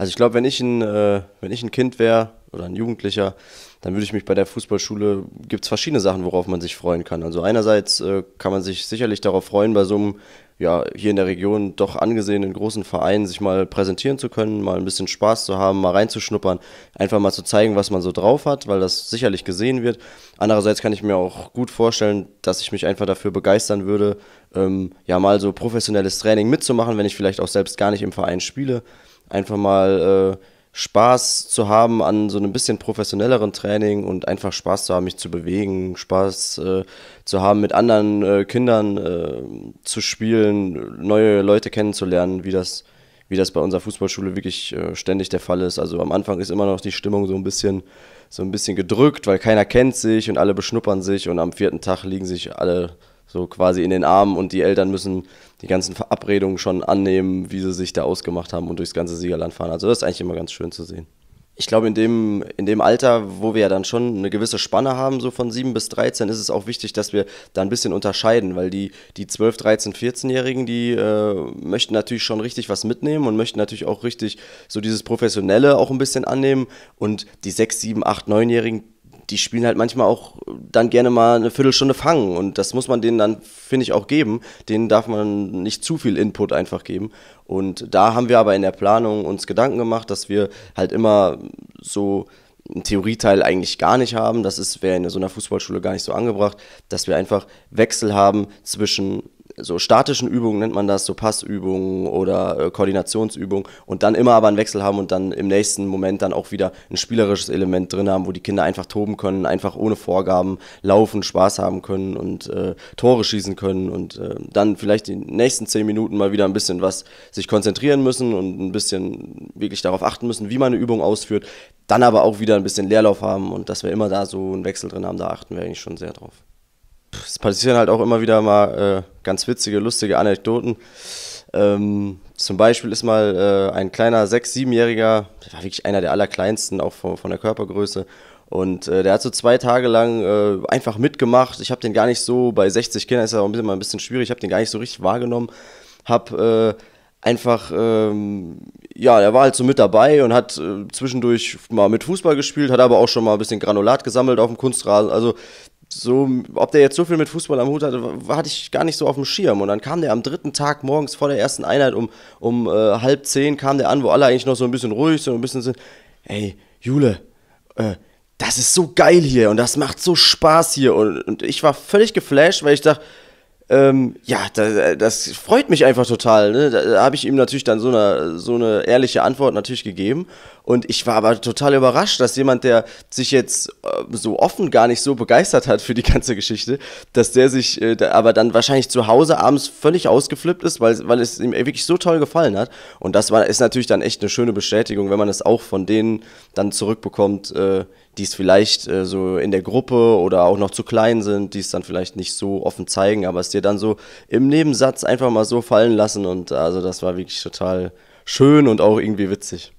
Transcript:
Also ich glaube, wenn ich ein, äh, wenn ich ein Kind wäre oder ein Jugendlicher, dann würde ich mich bei der Fußballschule, gibt es verschiedene Sachen, worauf man sich freuen kann. Also einerseits äh, kann man sich sicherlich darauf freuen, bei so einem, ja, hier in der Region doch angesehenen großen Verein sich mal präsentieren zu können, mal ein bisschen Spaß zu haben, mal reinzuschnuppern, einfach mal zu zeigen, was man so drauf hat, weil das sicherlich gesehen wird. Andererseits kann ich mir auch gut vorstellen, dass ich mich einfach dafür begeistern würde, ähm, ja, mal so professionelles Training mitzumachen, wenn ich vielleicht auch selbst gar nicht im Verein spiele einfach mal äh, Spaß zu haben an so einem bisschen professionelleren Training und einfach Spaß zu haben, mich zu bewegen, Spaß äh, zu haben, mit anderen äh, Kindern äh, zu spielen, neue Leute kennenzulernen, wie das, wie das bei unserer Fußballschule wirklich äh, ständig der Fall ist. Also am Anfang ist immer noch die Stimmung so ein bisschen so ein bisschen gedrückt, weil keiner kennt sich und alle beschnuppern sich und am vierten Tag liegen sich alle so quasi in den Armen und die Eltern müssen die ganzen Verabredungen schon annehmen, wie sie sich da ausgemacht haben und durchs ganze Siegerland fahren. Also das ist eigentlich immer ganz schön zu sehen. Ich glaube, in dem, in dem Alter, wo wir ja dann schon eine gewisse Spanne haben, so von 7 bis 13, ist es auch wichtig, dass wir da ein bisschen unterscheiden, weil die, die 12, 13, 14-Jährigen, die äh, möchten natürlich schon richtig was mitnehmen und möchten natürlich auch richtig so dieses Professionelle auch ein bisschen annehmen. Und die 6, 7, 8, 9-Jährigen, die spielen halt manchmal auch dann gerne mal eine Viertelstunde fangen. Und das muss man denen dann, finde ich, auch geben. Denen darf man nicht zu viel Input einfach geben. Und da haben wir aber in der Planung uns Gedanken gemacht, dass wir halt immer so einen Theorieteil eigentlich gar nicht haben. Das wäre in so einer Fußballschule gar nicht so angebracht, dass wir einfach Wechsel haben zwischen so statischen Übungen nennt man das, so Passübungen oder äh, Koordinationsübungen und dann immer aber einen Wechsel haben und dann im nächsten Moment dann auch wieder ein spielerisches Element drin haben, wo die Kinder einfach toben können, einfach ohne Vorgaben laufen, Spaß haben können und äh, Tore schießen können und äh, dann vielleicht die nächsten zehn Minuten mal wieder ein bisschen was sich konzentrieren müssen und ein bisschen wirklich darauf achten müssen, wie man eine Übung ausführt, dann aber auch wieder ein bisschen Leerlauf haben und dass wir immer da so einen Wechsel drin haben, da achten wir eigentlich schon sehr drauf es passieren halt auch immer wieder mal äh, ganz witzige, lustige Anekdoten. Ähm, zum Beispiel ist mal äh, ein kleiner 6-, 7-Jähriger, der war wirklich einer der allerkleinsten, auch von, von der Körpergröße. Und äh, der hat so zwei Tage lang äh, einfach mitgemacht. Ich habe den gar nicht so, bei 60 Kindern ist das auch ein bisschen, ein bisschen schwierig, ich habe den gar nicht so richtig wahrgenommen. Hab äh, einfach, ähm, ja, er war halt so mit dabei und hat äh, zwischendurch mal mit Fußball gespielt, hat aber auch schon mal ein bisschen Granulat gesammelt auf dem Kunstrasen. Also so, ob der jetzt so viel mit Fußball am Hut hatte, hatte ich gar nicht so auf dem Schirm. Und dann kam der am dritten Tag morgens vor der ersten Einheit um, um äh, halb zehn, kam der an, wo alle eigentlich noch so ein bisschen ruhig, so ein bisschen sind, ey, Jule, äh, das ist so geil hier und das macht so Spaß hier. Und, und ich war völlig geflasht, weil ich dachte, ähm, ja, das, das freut mich einfach total. Ne? Da, da habe ich ihm natürlich dann so eine, so eine ehrliche Antwort natürlich gegeben. Und ich war aber total überrascht, dass jemand, der sich jetzt äh, so offen gar nicht so begeistert hat für die ganze Geschichte, dass der sich äh, da, aber dann wahrscheinlich zu Hause abends völlig ausgeflippt ist, weil, weil es ihm wirklich so toll gefallen hat. Und das war, ist natürlich dann echt eine schöne Bestätigung, wenn man es auch von denen dann zurückbekommt, äh, die es vielleicht äh, so in der Gruppe oder auch noch zu klein sind, die es dann vielleicht nicht so offen zeigen, aber es dir dann so im Nebensatz einfach mal so fallen lassen und also das war wirklich total schön und auch irgendwie witzig.